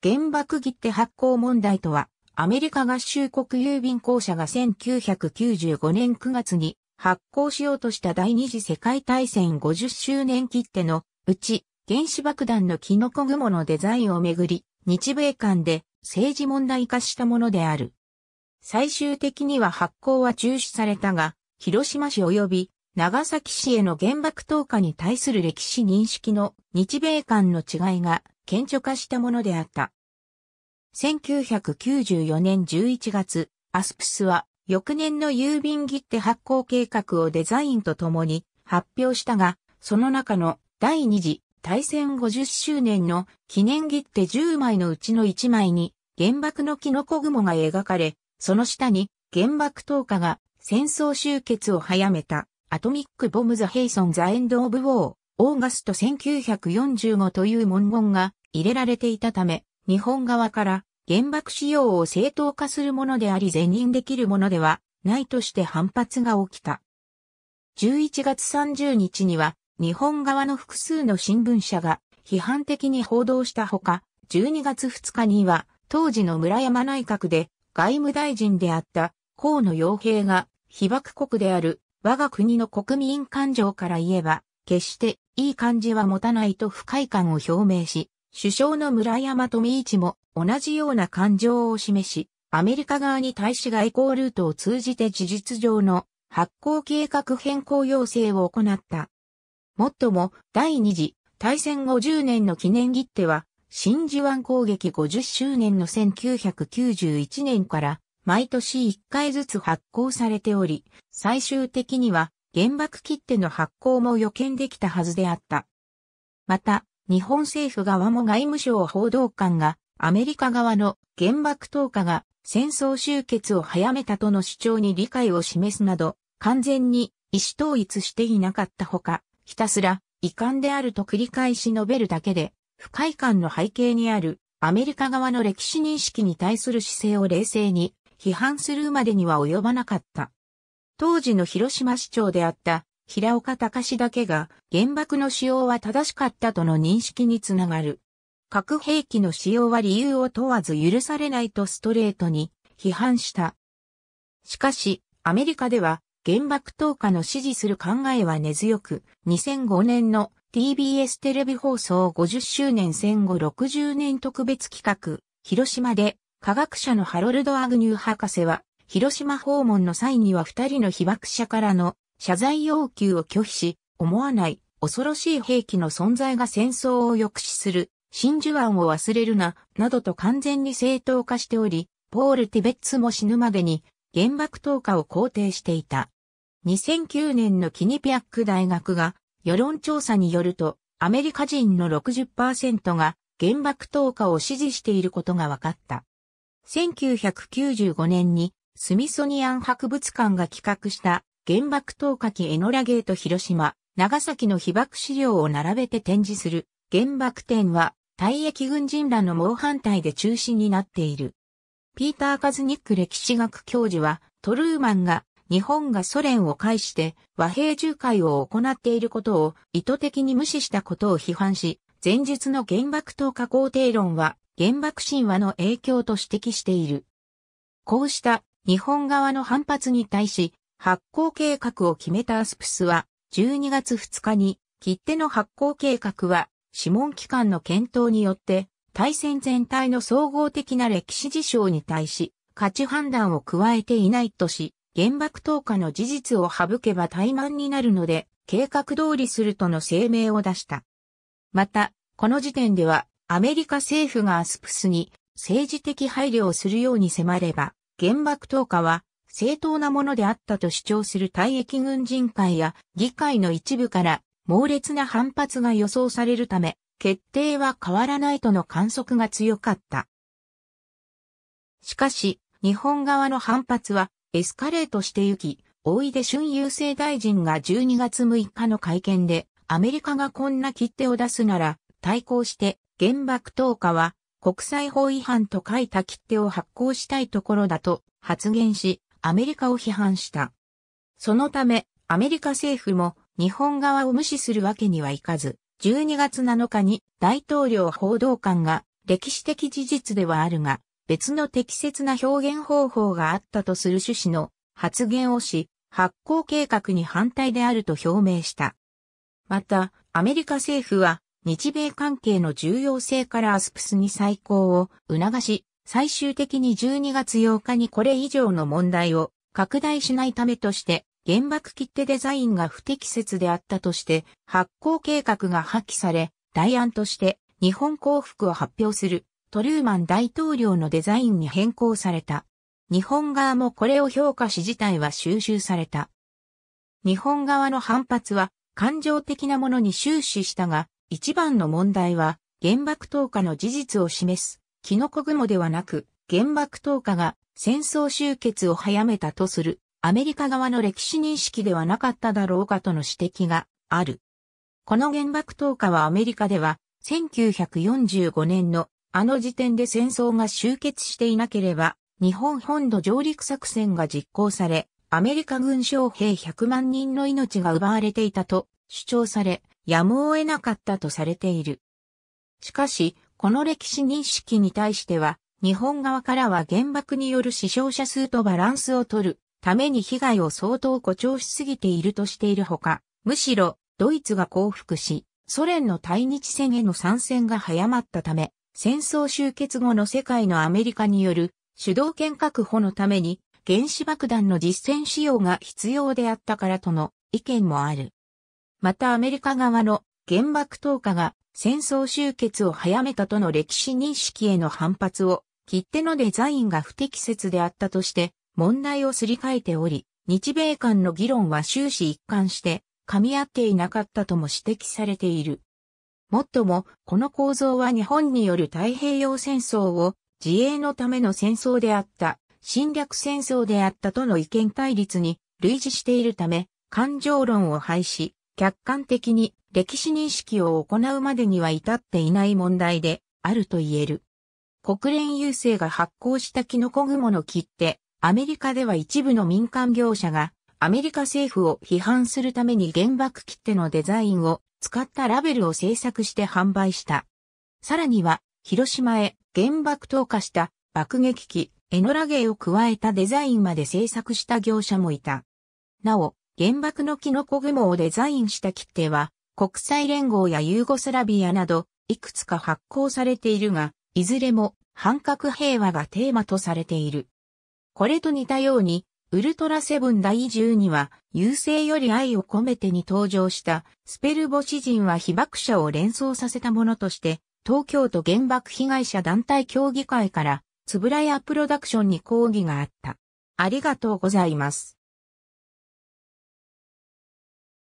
原爆切手発行問題とは、アメリカ合衆国郵便公社が1995年9月に発行しようとした第二次世界大戦50周年切手のうち原子爆弾のキノコ雲のデザインをめぐり、日米間で政治問題化したものである。最終的には発行は中止されたが、広島市及び長崎市への原爆投下に対する歴史認識の日米間の違いが顕著化したものであった。1994年11月、アスプスは翌年の郵便切手発行計画をデザインとともに発表したが、その中の第二次大戦50周年の記念切手10枚のうちの1枚に原爆のキノコ雲が描かれ、その下に原爆投下が戦争終結を早めたアトミック・ボム・ザ・ヘイソン・ザ・エンド・オブ・ウォー、オーガスト1945という文言が入れられていたため、日本側から原爆使用を正当化するものであり是認できるものではないとして反発が起きた。11月30日には日本側の複数の新聞社が批判的に報道したほか、12月2日には当時の村山内閣で外務大臣であった河野洋平が被爆国である我が国の国民感情から言えば、決していい感じは持たないと不快感を表明し、首相の村山富一も同じような感情を示し、アメリカ側に対し外交ルートを通じて事実上の発行計画変更要請を行った。もっとも、第二次大戦50年の記念切手は、真珠湾攻撃50周年の1991年から毎年1回ずつ発行されており、最終的には原爆切手の発行も予見できたはずであった。また、日本政府側も外務省報道官が、アメリカ側の原爆投下が戦争終結を早めたとの主張に理解を示すなど、完全に意思統一していなかったほか、ひたすら遺憾であると繰り返し述べるだけで、不快感の背景にあるアメリカ側の歴史認識に対する姿勢を冷静に批判するまでには及ばなかった。当時の広島市長であった平岡隆だけが原爆の使用は正しかったとの認識につながる。核兵器の使用は理由を問わず許されないとストレートに批判した。しかし、アメリカでは原爆投下の支持する考えは根強く、2005年の TBS テレビ放送50周年戦後60年特別企画、広島で科学者のハロルド・アグニュー博士は、広島訪問の際には二人の被爆者からの謝罪要求を拒否し、思わない恐ろしい兵器の存在が戦争を抑止する、真珠湾を忘れるな、などと完全に正当化しており、ポール・ティベッツも死ぬまでに原爆投下を肯定していた。2009年のキニピアック大学が世論調査によると、アメリカ人の60%が原爆投下を支持していることが分かった。1995年にスミソニアン博物館が企画した原爆投下機エノラゲート広島、長崎の被爆資料を並べて展示する原爆展は退役軍人らの猛反対で中止になっている。ピーター・カズニック歴史学教授はトルーマンが日本がソ連を介して和平仲介を行っていることを意図的に無視したことを批判し、前述の原爆投下肯定論は原爆神話の影響と指摘している。こうした日本側の反発に対し、発行計画を決めたアスプスは、12月2日に、切手の発行計画は、諮問機関の検討によって、対戦全体の総合的な歴史事象に対し、価値判断を加えていないとし、原爆投下の事実を省けば怠慢になるので、計画通りするとの声明を出した。また、この時点では、アメリカ政府がアスプスに政治的配慮をするように迫れば、原爆投下は正当なものであったと主張する退役軍人会や議会の一部から猛烈な反発が予想されるため、決定は変わらないとの観測が強かった。しかし、日本側の反発はエスカレートしてゆき、大出俊郵政大臣が12月6日の会見で、アメリカがこんな切手を出すなら、対抗して原爆投下は国際法違反と書いた切手を発行したいところだと発言し、アメリカを批判した。そのため、アメリカ政府も日本側を無視するわけにはいかず、12月7日に大統領報道官が歴史的事実ではあるが、別の適切な表現方法があったとする趣旨の発言をし、発行計画に反対であると表明した。また、アメリカ政府は日米関係の重要性からアスプスに再考を促し、最終的に12月8日にこれ以上の問題を拡大しないためとして、原爆切手デザインが不適切であったとして、発行計画が破棄され、代案として日本降伏を発表するトルーマン大統領のデザインに変更された。日本側もこれを評価し自体は収集された。日本側の反発は感情的なものに終始したが、一番の問題は、原爆投下の事実を示す、キノコ雲ではなく、原爆投下が戦争終結を早めたとする、アメリカ側の歴史認識ではなかっただろうかとの指摘がある。この原爆投下はアメリカでは、1945年のあの時点で戦争が終結していなければ、日本本土上陸作戦が実行され、アメリカ軍将兵100万人の命が奪われていたと主張され、やむを得なかったとされている。しかし、この歴史認識に対しては、日本側からは原爆による死傷者数とバランスを取るために被害を相当誇張しすぎているとしているほか、むしろドイツが降伏し、ソ連の対日戦への参戦が早まったため、戦争終結後の世界のアメリカによる主導権確保のために原子爆弾の実践使用が必要であったからとの意見もある。またアメリカ側の原爆投下が戦争終結を早めたとの歴史認識への反発を切手のデザインが不適切であったとして問題をすり替えており、日米間の議論は終始一貫して噛み合っていなかったとも指摘されている。もっとも、この構造は日本による太平洋戦争を自衛のための戦争であった、侵略戦争であったとの意見対立に類似しているため、感情論を廃止、客観的に歴史認識を行うまでには至っていない問題であると言える。国連郵政が発行したキノコ雲の切手、アメリカでは一部の民間業者がアメリカ政府を批判するために原爆切手のデザインを使ったラベルを制作して販売した。さらには、広島へ原爆投下した爆撃機エノラゲーを加えたデザインまで制作した業者もいた。なお、原爆のキノコ雲をデザインした切手は、国際連合やユーゴスラビアなど、いくつか発行されているが、いずれも、反核平和がテーマとされている。これと似たように、ウルトラセブン第10には、優勢より愛を込めてに登場した、スペルボシ人は被爆者を連想させたものとして、東京都原爆被害者団体協議会から、つぶらやプロダクションに抗議があった。ありがとうございます。